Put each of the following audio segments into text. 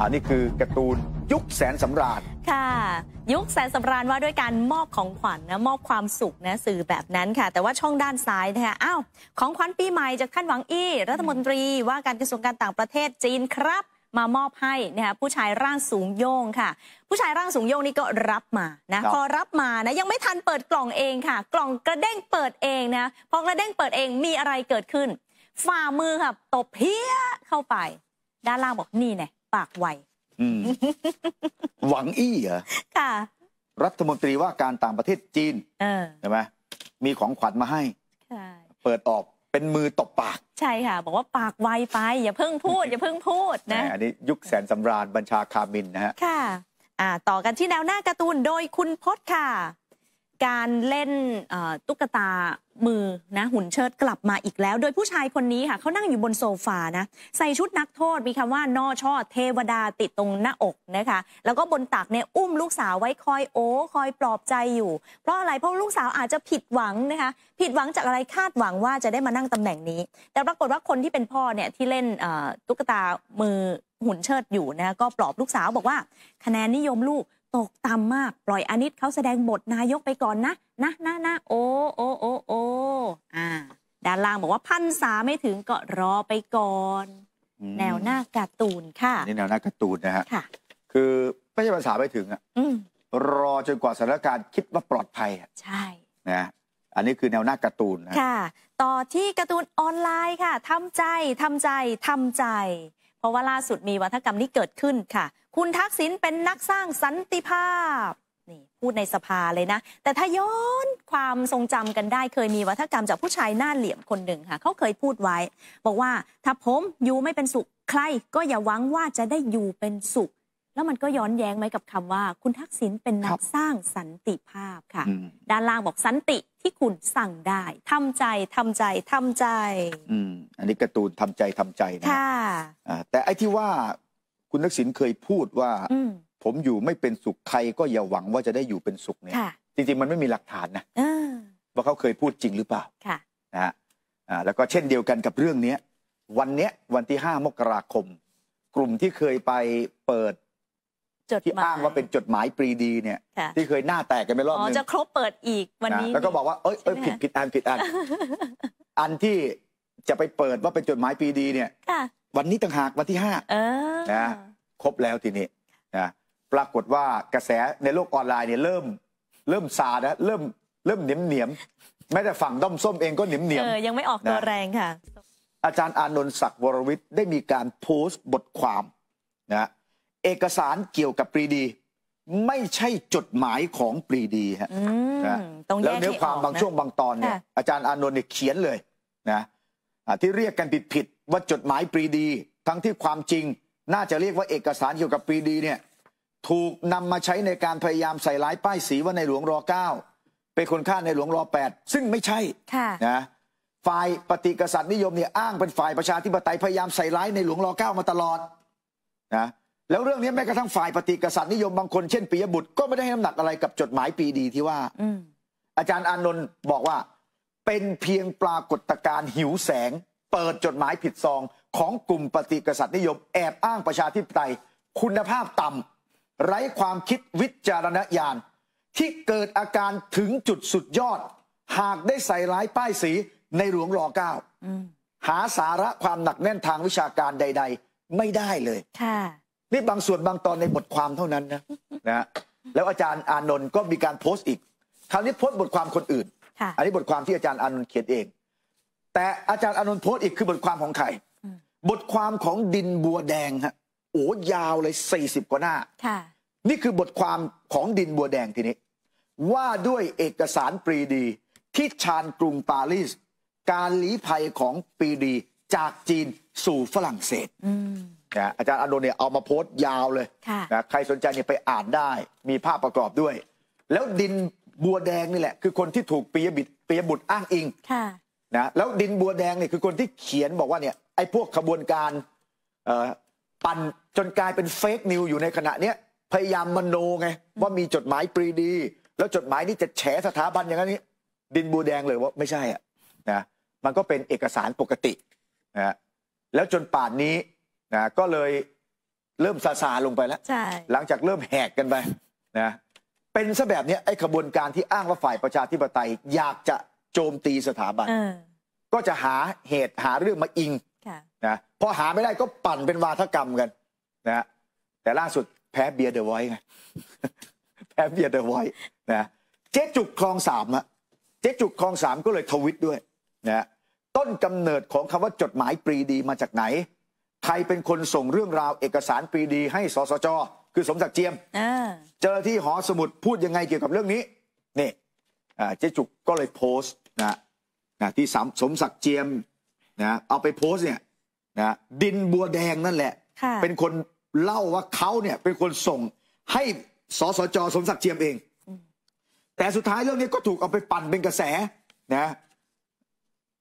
อันนี้คือการ์ตูนยุคแสนสาราญค่ะ ยุคแสนสาราญว่าด้วยการมอบของขวัญนนะมอบความสุขนะสื่อแบบนั้นค่ะแต่ว่าช่องด้านซ้ายนะคะอ้าวของขวัญปีใหม่จากท่านหวังอี้ รัฐมนตรีว่าการกระทรวงการต่างประเทศจีนครับ มามอบให้นะคะผู้ชายร่างสูงโยงค่ะ ผู้ชายร่างสูงโยงนี่ก็รับมานะพอรับมานะยังไม่ทันเปิดกล่องเองค่ะ กล่องกระเด้งเปิดเองนะพอกระเด้งเปิดเองมีอะไรเกิดขึ้น ฝ่ามือค่ะตบเพี้ยเข้าไปด้านล่างบอกนี่ไงปากไวหวังอี้เหรอ ค่ะ รัฐมนตรีว่าการต่างประเทศจีนใช่ไหมมีของขวัญมาให้เปิดออก เป็นมือตบปาก ใช่ค่ะ บอกว่าปากไวไป อย่าเพิ่งพูด อย่าเพิ่งพูดนะ อันนี้ยุคแสนสำราญ บัญชาคามินนะฮะ ค่ะต่อกันที่แนวหน้าการ์ตูนโดยคุณพศค่ะการเล่นตุ๊กตามือนะหุ่นเชิดกลับมาอีกแล้ว โดยผู้ชายคนนี้ค่ะเขานั่งอยู่บนโซฟานะใส่ชุดนักโทษมีคำว่านอช่อเทวดาติดตรงหน้าอกนะคะแล้วก็บนตักเนี่ยอุ้มลูกสาวไว้คอยโอ้คอยปลอบใจอยู่ เพราะอะไรเพราะลูกสาวอาจจะผิดหวังนะคะผิดหวังจากอะไรคาดหวังว่าจะได้มานั่งตำแหน่งนี้ แต่ปรากฏว่าคนที่เป็นพ่อเนี่ยที่เล่นตุ๊กตามือหุ่นเชิดอยู่นะก็ปลอบลูกสาวบอกว่าคะแนนนิยมลูกตกต่ำมาก ปล่อยอนิตเขาแสดงบทนายกไปก่อนนะนะนะนะโอโอโอโออ่าด้านล่างบอกว่าพันสาไม่ถึงก็รอไปก่อน แนวหน้าการ์ตูนค่ะนี่แนวหน้าการ์ตูนนะฮะค่ะคือไม่ใช่ภาษาไม่ถึงอ่ะรอจนกว่าสถานการณ์คิดว่าปลอดภัยอ่ะใช่นะอันนี้คือแนวหน้าการ์ตูนนะค่ะต่อที่การ์ตูนออนไลน์ค่ะ ทำใจ ทำใจ ทำใจราะว่าล่าสุดมีวัฒกรรมนี้เกิดขึ้นค่ะ คุณทักษิณเป็นนักสร้างสันติภาพนี่พูดในสภาเลยนะ แต่ถ้าย้อนความทรงจำกันได้ เคยมีวัฒกรรมจากผู้ชายหน้าเหลี่ยมคนหนึ่งค่ะเขาเคยพูดไว้ บอกว่าถ้าผมอยู่ไม่เป็นสุขใคร ก็อย่าหวังว่าจะได้อยู่เป็นสุขแล้วมันก็ย้อนแย้งไหมกับคำว่าคุณทักษิณเป็นนักสร้างสันติภาพค่ะด้านล่างบอกสันติที่คุณสั่งได้ ทำใจทำใจทำใจอืมอันนี้การ์ตูนทำใจทำใจนะค่ะแต่ไอ้ที่ว่าคุณทักษิณเคยพูดว่าผมอยู่ไม่เป็นสุขใครก็อย่าหวังว่าจะได้อยู่เป็นสุขเนี่ย จริงๆมันไม่มีหลักฐานนะว่าเขาเคยพูดจริงหรือเปล่าค่ะนะฮะแล้วก็เช่นเดียวกันกับเรื่องนี้วันนี้วันที่ห้ามกราคม กลุ่มที่เคยไปเปิดจดที่อ้างว่าเป็นจดหมายปรีดีเนี่ย ที่เคยหน้าแตกกันไปรอบนึงจะครบเปิดอีกวันนี้ะแล้วก็บอกว่าเอ้ยเอ้ยผิดผิดอันผิดอัน อันที่จะไปเปิดว่าเป็นจดหมายปรีดี เนี่ยวันนี้ต่างหากวันที่ห้านะ ครบแล้วทีนี้นะปรากฏว่ากระแสในโลกออนไลน์เนี่ย เริ่มเริ่มซานะเริ่มเริ่มเหนียมเหนียมแม้แต่ฝั่งด้อมส้มเองก็เหนียมเหนียมยังไม่ออกตัวแรงค่ะ อาจารย์อานนท์ศักดิ์วรวิทย์ ได้มีการโพสต์บทความนะเอกสารเกี่ยวกับปรีดี ไม่ใช่จดหมายของปรีดีฮะแล้วเนื้อความบางช่วงบางตอนเนี่ยอาจารย์อานนท์เนี่ยเขียนเลยนะที่เรียกกันผิดผิดว่าจดหมายปรีดี ทั้งที่ความจริง น่าจะเรียกว่าเอกสารเกี่ยวกับปรีดี เนี่ย ถูกนำมาใช้ในการพยายามใส่ร้ายป้ายสีว่าในหลวงรอเก้าเป็นคนฆ่าในหลวงรอแปดซึ่งไม่ใช่นะฝ่ายปฏิกษัตริย์นิยมเนี่ยอ้างเป็นฝ่ายประชาธิปไตยพยายามใส่ร้ายในหลวงรอเก้ามาตลอด นะแล้วเรื่องนี้แม้กระทั่งฝ่ายปฏิกษัตริย์นิยม บางคนเช่นปิยบุตร ก็ไม่ได้ให้น้ำหนักอะไรกับจดหมายปีดีที่ว่าอาจารย์อานนท์บอกว่าเป็นเพียงปรากฏการณ์หิวแสง เปิดจดหมายผิดซองของกลุ่มปฏิกษัตริย์นิยมแอบอ้างประชาธิปไตยคุณภาพต่ำ ไร้ความคิดวิจารณญาณที่เกิดอาการถึงจุดสุดยอด หากได้ใส่ร้ายป้ายสีในหลวงรอเก้าหาสาระความหนักแน่นทางวิชาการใด ๆ ไม่ได้เลยค่ะนี่บางส่วนบางตอนในบทความเท่านั้นนะนะแล้วอาจารย์อานนท์ก็มีการโพสต์อีก คราวนี้โพสต์บทความคนอื่นอันนี้บทความที่อาจารย์อานนท์เขียนเอง แต่อาจารย์อานนท์โพสต์อีกคือบทความของใครบทความของดินบัวแดงฮะ โอ้ยาวเลยสี่สิบกว่าหน้านี่คือบทความของดินบัวแดงทีนี้ ว่าด้วยเอกสารปรีดีที่ชานกรุงปารีส การลี้ภัยของปรีดีจากจีนสู่ฝรั่งเศสนะอาจารย์อานนท์เนี่ยเอามาโพสต์ยาวเลยนะใครสนใจเนี่ยไปอ่านได้ มีภาพประกอบด้วย แล้วดินบัวแดงนี่แหละ คือคนที่ถูกปียบิดปียบุตรอ้างอิงนะแล้วดินบัวแดงเนี่ยคือคนที่เขียนบอกว่าเนี่ยไอ้พวกขบวนการปั่นจนกลายเป็นเฟกนิวอยู่ในขณะเนี้ยพยายามมโนไง ว่ามีจดหมายปรีดี แล้วจดหมายนี่จะแฉสถาบันอย่างนี้ดินบัวแดงเลยว่าไม่ใช่อ่ะนะมันก็เป็นเอกสารปกตินะแล้วจนป่านนี้นะก็เลยเริ่มซาซาลงไปแล้ว หลังจากเริ่มแหกกันไปนะเป็นซะแบบนี้ไอ้ขบวนการที่อ้างว่าฝ่ายประชาธิปไตยอยากจะโจมตีสถาบันก็จะหาเหตุหาเรื่องมาอิงนะพอหาไม่ได้ก็ปั่นเป็นวาทกรรมกันนะแต่ล่าสุดแพ้เบียร์เดอะไวไงแพ้เบียร์เดอะไวนะเจ๊จุกคลองสามอะเจ๊จุกคลองสามก็เลยทวิตด้วยนะต้นกำเนิดของคำว่าจดหมายปรีดีมาจากไหนใครเป็นคนส่งเรื่องราวเอกสารปรีดี ให้สสจคือสมศักดิ์เจียมเจ้าที่หอสมุดพูดยังไงเกี่ยวกับเรื่องนี้ นี่เจ๊จุกก็เลยโพสต์นะนะที่สมสมศักดิ์เจียมนะเอาไปโพสต์เนี่ยนะดินบัวแดงนั่นแหละ เป็นคนเล่าว่าเขาเนี่ยเป็นคนส่งให้สสจสมศักดิ์เจียมเอง แต่สุดท้ายเรื่องนี้ก็ถูกเอาไปปั่นเป็นกระแสนะ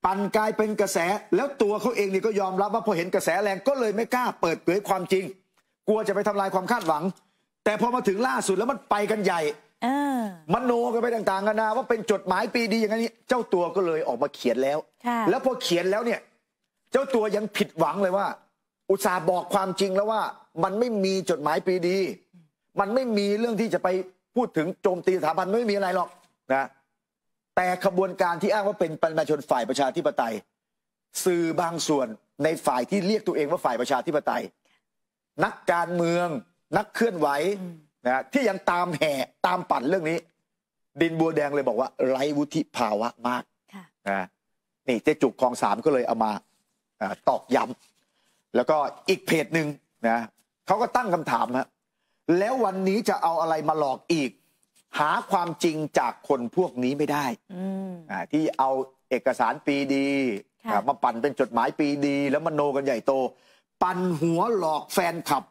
ปั่นกลายเป็นกระแสแล้วตัวเขาเองนี่ก็ยอมรับว่าพอเห็นกระแสแรงก็เลยไม่กล้าเปิดเผยความจริง กลัวจะไปทำลายความคาดหวัง แต่พอมาถึงล่าสุดแล้วมันไปกันใหญ่มันโนกันไปต่างๆกันนะว่าเป็นจดหมายปีดี อย่างนี้ เจ้าตัวก็เลยออกมาเขียนแล้วแล้วพอเขียนแล้วเนี่ย เจ้าตัวยังผิดหวังเลยว่า อุตสาห์บอกความจริงแล้วว่ามันไม่มีจดหมายปีดี มันไม่มีเรื่องที่จะไปพูดถึงโจมตีสถาบันไม่มีอะไรหรอกนะแต่ขบวนการที่อ้างว่าเป็นประชาชนฝ่ายประชาธิปไตย สื่อบางส่วนในฝ่ายที่เรียกตัวเองว่าฝ่ายประชาธิปไตย นักการเมืองนักเคลื่อนไหวนะที่ยังตามแห่ตามปั่นเรื่องนี้ ดินบัวแดงเลยบอกว่า ไร้วุฒิภาวะมากนะนี่เจ๊จุกคองสามก็เลยเอามาตอกย้ำแล้วก็อีกเพจหนึ่งนะเขาก็ตั้งคำถามฮะแล้ววันนี้จะเอาอะไรมาหลอกอีกหาความจริงจากคนพวกนี้ไม่ได้ที่เอาเอกสารปีดีมาปั่นเป็นจดหมายปีดี แล้วมโนกันใหญ่โต ปั่นหัวหลอกแฟนขับ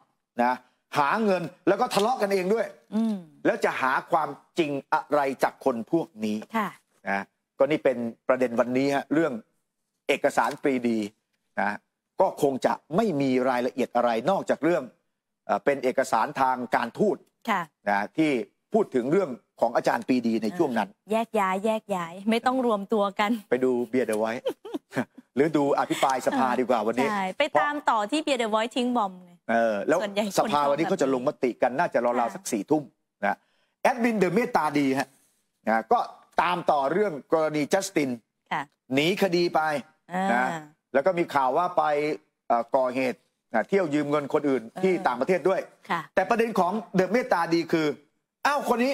นะหาเงินแล้วก็ทะเลาะกันเองด้วยแล้วจะหาความจริงอะไรจากคนพวกนี้นะก็นี่เป็นประเด็นวันนี้ฮะเรื่องเอกสารปรีดีนะก็คงจะไม่มีรายละเอียดอะไรนอกจากเรื่องเป็นเอกสารทางการทูตนะที่พูดถึงเรื่องของอาจารย์ปีดีในช่วงนั้น แยกย้ายแยกย้ายไม่ต้องรวมตัวกัน ไปดูเบียร์เดอะไว้หรือดูอภิปรายสภาดีกว่าวันนี้ใช่ไปตามต่อที่เบียร์เดอะไว้ทิ้งบอมเลยเออแล้วสภาวันนี้ก็จะลงมติกันน่าจะรอราวสักสี่ทุ่มนะแอดมินเดอะเมตตาดีฮะนะก็ตามต่อเรื่องกรณีจัสตินหนีคดีไปนะแล้วก็มีข่าวว่าไปก่อเหตุเที่ยวยืมเงินคนอื่นที่ต่างประเทศด้วยแต่ประเด็นของเดอะเมตตาดีคืออ้าวคนนี้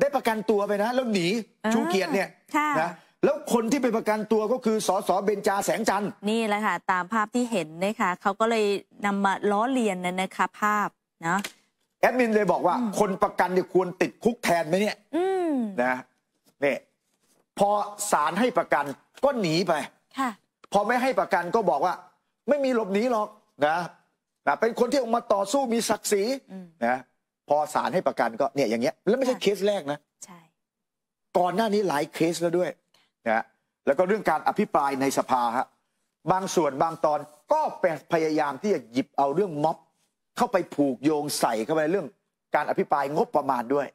ได้ประกันตัวไปนะแล้วหนีชูเกียรติเนี่ยนะแล้วคนที่ไปประกันตัวก็คือ สสเบญจาแสงจันทร์นี่แหละค่ะตามภาพที่เห็นนะคะเขาก็เลยนำมาล้อเลียนนั่นนะคะภาพเนาะแอดมินเลยบอกว่าคนประกันเนี่ยควรติดคุกแทนไหมเนี่ยนะเนี่ยพอศาลให้ประกันก็หนีไปค่ะพอไม่ให้ประกันก็บอกว่า ไม่มีหลบหนีหรอก นะนะเป็นคนที่ออกมาต่อสู้มีศักดิ์ศรีนะพอศาลให้ประกันก็เนี่ยอย่างเงี้ยแล้วไม่ใช่เคสแรกนะใช่ก่อนหน้านี้หลายเคสแล้วด้วยนะแล้วก็เรื่องการอภิปรายในสภาฮะบางส่วนบางตอนก็พยายามที่จะหยิบเอาเรื่องม็อบเข้าไปผูกโยงใส่เข้าไปเรื่อง การอภิปรายงบประมาณด้วย